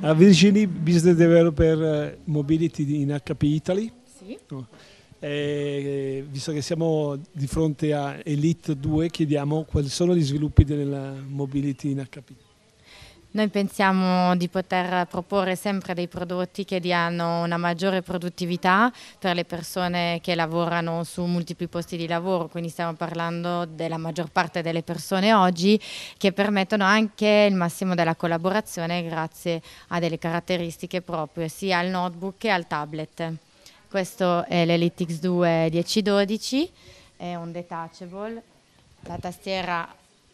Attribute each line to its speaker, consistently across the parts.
Speaker 1: a ah, Virginie Business Developer eh, Mobility in HP Italy. Sì. Oh. E, eh, eh, visto che siamo di fronte a Elite 2, chiediamo quali sono gli sviluppi della mobility in HP.
Speaker 2: Noi pensiamo di poter proporre sempre dei prodotti che diano una maggiore produttività per le persone che lavorano su multipli posti di lavoro, quindi stiamo parlando della maggior parte delle persone oggi che permettono anche il massimo della collaborazione grazie a delle caratteristiche proprie sia al notebook che al tablet. Questo è l'Elitix 2 1012, è un detachable, la tastiera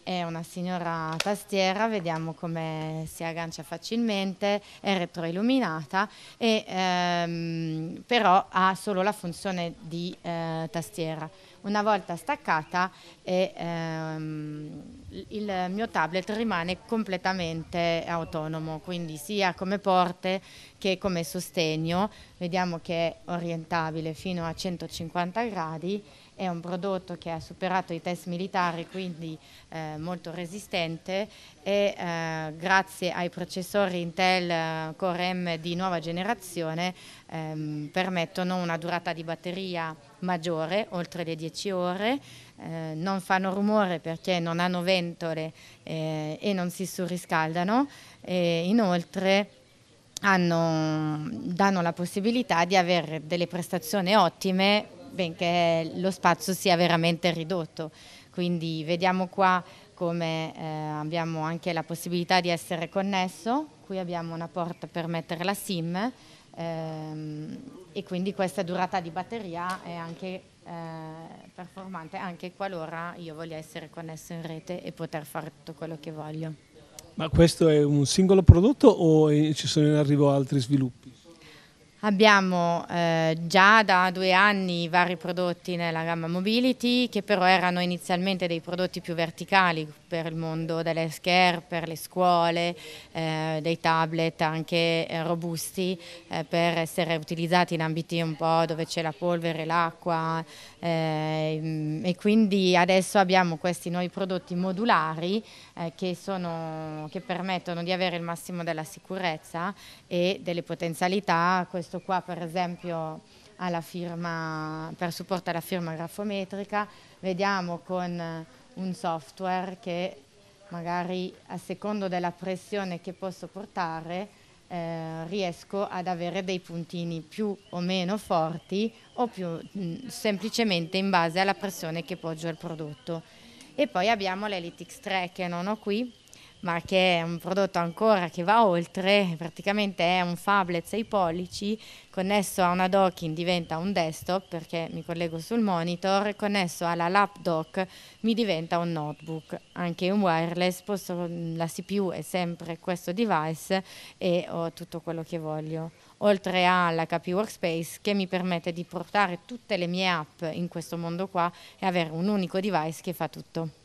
Speaker 2: è una signora tastiera, vediamo come si aggancia facilmente, è retroilluminata, e, ehm, però ha solo la funzione di eh, tastiera. Una volta staccata eh, ehm, il mio tablet rimane completamente autonomo, quindi sia come porte che come sostegno. Vediamo che è orientabile fino a 150 gradi è un prodotto che ha superato i test militari, quindi eh, molto resistente e eh, grazie ai processori Intel eh, Core M di nuova generazione ehm, permettono una durata di batteria maggiore, oltre le 10 ore, eh, non fanno rumore perché non hanno ventole eh, e non si surriscaldano e inoltre hanno, danno la possibilità di avere delle prestazioni ottime benché lo spazio sia veramente ridotto. Quindi vediamo qua come eh, abbiamo anche la possibilità di essere connesso, qui abbiamo una porta per mettere la SIM ehm, e quindi questa durata di batteria è anche eh, performante anche qualora io voglia essere connesso in rete e poter fare tutto quello che voglio. Ma
Speaker 1: questo è un singolo prodotto o eh, ci sono in arrivo altri sviluppi?
Speaker 2: Abbiamo eh, già da due anni vari prodotti nella gamma Mobility che però erano inizialmente dei prodotti più verticali per il mondo delle scare, per le scuole, eh, dei tablet anche eh, robusti eh, per essere utilizzati in ambiti un po' dove c'è la polvere, l'acqua eh, mm, e quindi adesso abbiamo questi nuovi prodotti modulari eh, che, sono, che permettono di avere il massimo della sicurezza e delle potenzialità, questo qua per esempio alla firma, per supporto alla firma grafometrica, vediamo con un software che magari a secondo della pressione che posso portare eh, riesco ad avere dei puntini più o meno forti o più mh, mm, semplicemente in base alla pressione che poggio il prodotto. E poi abbiamo l'Elitix 3 che non ho qui, ma che è un prodotto ancora che va oltre, praticamente è un phablet 6 pollici connesso a una docking diventa un desktop perché mi collego sul monitor, connesso alla laptop mi diventa un notebook, anche un wireless posso, la CPU è sempre questo device e ho tutto quello che voglio oltre all'HP Workspace che mi permette di portare tutte le mie app in questo mondo qua e avere un unico device che fa tutto.